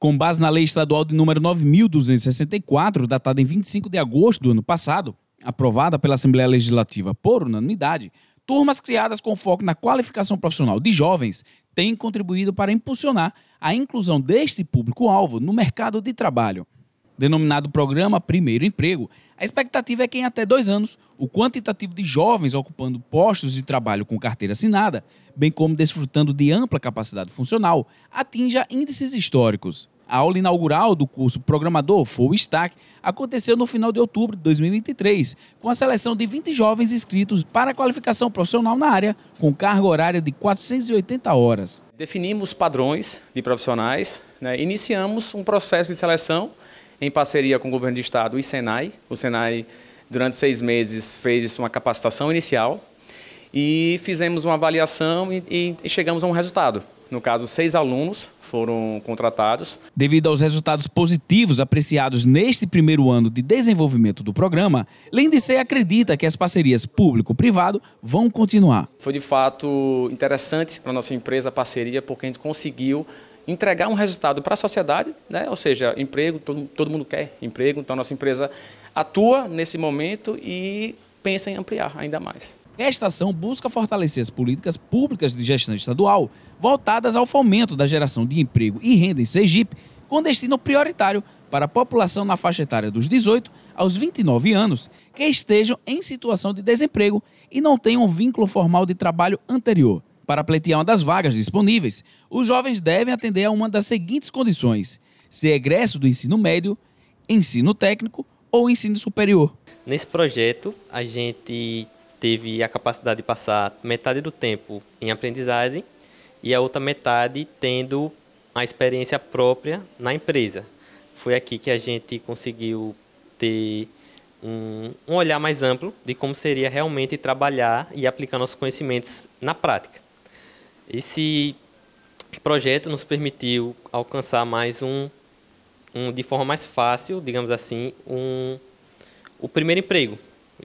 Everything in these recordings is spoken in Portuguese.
Com base na Lei Estadual de número 9.264, datada em 25 de agosto do ano passado, aprovada pela Assembleia Legislativa por unanimidade, turmas criadas com foco na qualificação profissional de jovens têm contribuído para impulsionar a inclusão deste público-alvo no mercado de trabalho denominado Programa Primeiro Emprego, a expectativa é que em até dois anos o quantitativo de jovens ocupando postos de trabalho com carteira assinada, bem como desfrutando de ampla capacidade funcional, atinja índices históricos. A aula inaugural do curso Programador Full Stack aconteceu no final de outubro de 2023, com a seleção de 20 jovens inscritos para qualificação profissional na área, com carga horária de 480 horas. Definimos padrões de profissionais, né? iniciamos um processo de seleção em parceria com o governo do estado e Senai. O Senai, durante seis meses, fez uma capacitação inicial e fizemos uma avaliação e, e chegamos a um resultado. No caso, seis alunos foram contratados. Devido aos resultados positivos apreciados neste primeiro ano de desenvolvimento do programa, Lindsay acredita que as parcerias público-privado vão continuar. Foi de fato interessante para a nossa empresa a parceria, porque a gente conseguiu entregar um resultado para a sociedade, né? ou seja, emprego, todo, todo mundo quer emprego, então a nossa empresa atua nesse momento e pensa em ampliar ainda mais. Esta ação busca fortalecer as políticas públicas de gestão estadual voltadas ao fomento da geração de emprego e renda em Sergipe, com destino prioritário para a população na faixa etária dos 18 aos 29 anos que estejam em situação de desemprego e não tenham vínculo formal de trabalho anterior. Para pleitear uma das vagas disponíveis, os jovens devem atender a uma das seguintes condições: ser egresso do ensino médio, ensino técnico ou ensino superior. Nesse projeto, a gente teve a capacidade de passar metade do tempo em aprendizagem e a outra metade tendo a experiência própria na empresa. Foi aqui que a gente conseguiu ter um, um olhar mais amplo de como seria realmente trabalhar e aplicar nossos conhecimentos na prática. Esse projeto nos permitiu alcançar mais um, um de forma mais fácil, digamos assim, um, o primeiro emprego.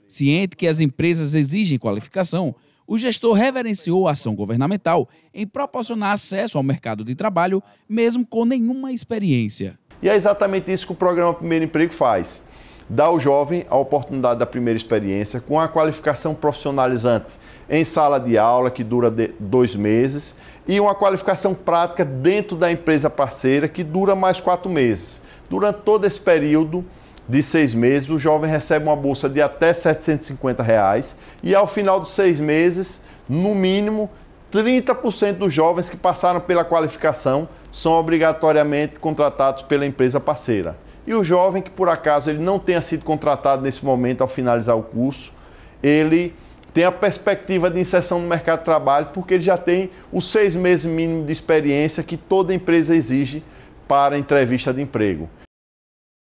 Ciente que as empresas exigem qualificação, o gestor reverenciou a ação governamental em proporcionar acesso ao mercado de trabalho, mesmo com nenhuma experiência. E é exatamente isso que o programa Primeiro Emprego faz dá ao jovem a oportunidade da primeira experiência com a qualificação profissionalizante em sala de aula, que dura dois meses, e uma qualificação prática dentro da empresa parceira, que dura mais quatro meses. Durante todo esse período de seis meses, o jovem recebe uma bolsa de até R$ 750 reais, e ao final dos seis meses, no mínimo, 30% dos jovens que passaram pela qualificação são obrigatoriamente contratados pela empresa parceira. E o jovem que por acaso ele não tenha sido contratado nesse momento ao finalizar o curso, ele tem a perspectiva de inserção no mercado de trabalho porque ele já tem os seis meses mínimo de experiência que toda empresa exige para entrevista de emprego.